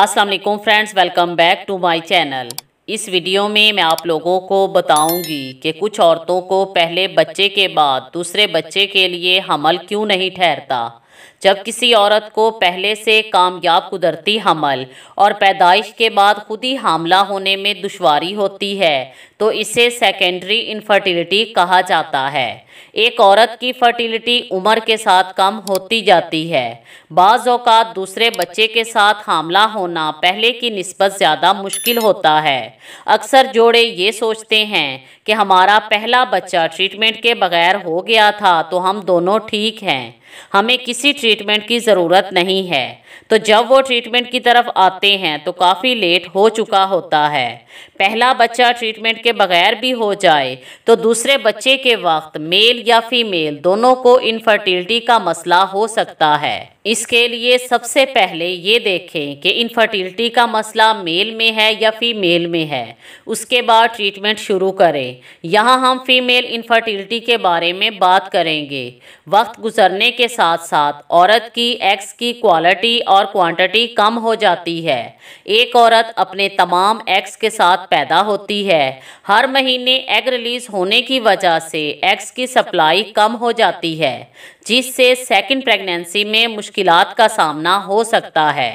Aslam friends welcome back to my channel इस video में मैं आप लोगों को बताऊंगी कि कुछ औरतों को पहले बच्चे के बाद दूसरे बच्चे के लिए हमल क्यों नहीं ठहरता जब किसी औरत को पहले से कामयाब कुदरती हमल और पैदाइश के बाद खुद ही हामला होने में दुशारी होती है तो इसे सेकेंडरी इनफर्टिलिटी कहा जाता है एक औरत की फर्टिलिटी उम्र के साथ कम होती जाती है बाज़ात दूसरे बच्चे के साथ हामला होना पहले की नस्बत ज़्यादा मुश्किल होता है अक्सर जोड़े ये सोचते हैं कि हमारा पहला बच्चा ट्रीटमेंट के बगैर हो गया था तो हम दोनों ठीक हैं हमें किसी ट्रीटमेंट की ज़रूरत नहीं है तो जब वो ट्रीटमेंट की तरफ आते हैं तो काफ़ी लेट हो चुका होता है पहला बच्चा ट्रीटमेंट के बगैर भी हो जाए तो दूसरे बच्चे के वक्त मेल या फीमेल दोनों को इनफर्टिलिटी का मसला हो सकता है इसके लिए सबसे पहले ये देखें कि इनफर्टिलिटी का मसला मेल में है या फीमेल में है उसके बाद ट्रीटमेंट शुरू करें यहाँ हम फीमेल इनफर्टिलिटी के बारे में बात करेंगे वक्त गुजरने के साथ साथ औरत की एक्स की क्वालिटी और क्वांटिटी कम हो जाती है एक औरत अपने तमाम एक्स के साथ पैदा होती है हर महीने एग रिलीज होने की वजह से एक्स की सप्लाई कम हो जाती है जिससे सेकेंड प्रेगनेंसी में मुश्किल का सामना हो सकता है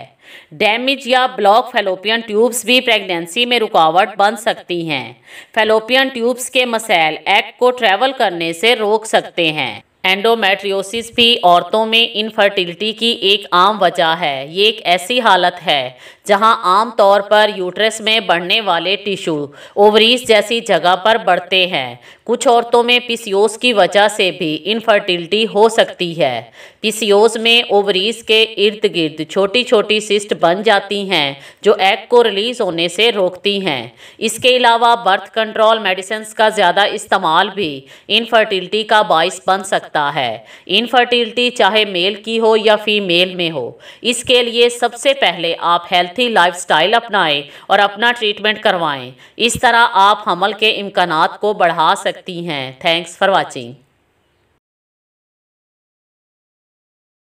डैमेज या ब्लॉक फेलोपियन ट्यूब्स भी प्रेगनेंसी में रुकावट बन सकती हैं फेलोपियन ट्यूब्स के मसैल एग को ट्रैवल करने से रोक सकते हैं एंडोमेट्रियोसिस भी औरतों में इनफर्टिलिटी की एक आम वजह है ये एक ऐसी हालत है जहां आम तौर पर यूट्रस में बढ़ने वाले टिश्यू ओवरीज जैसी जगह पर बढ़ते हैं कुछ औरतों में पिसियोस की वजह से भी इनफर्टिलिटी हो सकती है पिसियोस में ओवरीज के इर्द गिर्द छोटी छोटी सिस्ट बन जाती हैं जो एग को रिलीज होने से रोकती हैं इसके अलावा बर्थ कंट्रोल मेडिसिन का ज़्यादा इस्तेमाल भी इनफर्टिलिटी का बायस बन सकता सकता है इनफर्टिलिटी चाहे मेल की हो या फीमेल में हो इसके लिए सबसे पहले आप हेल्थी लाइफस्टाइल अपनाएं और अपना ट्रीटमेंट करवाएं इस तरह आप हमल के इम्कान को बढ़ा सकती हैं थैंक्स फॉर वॉचिंग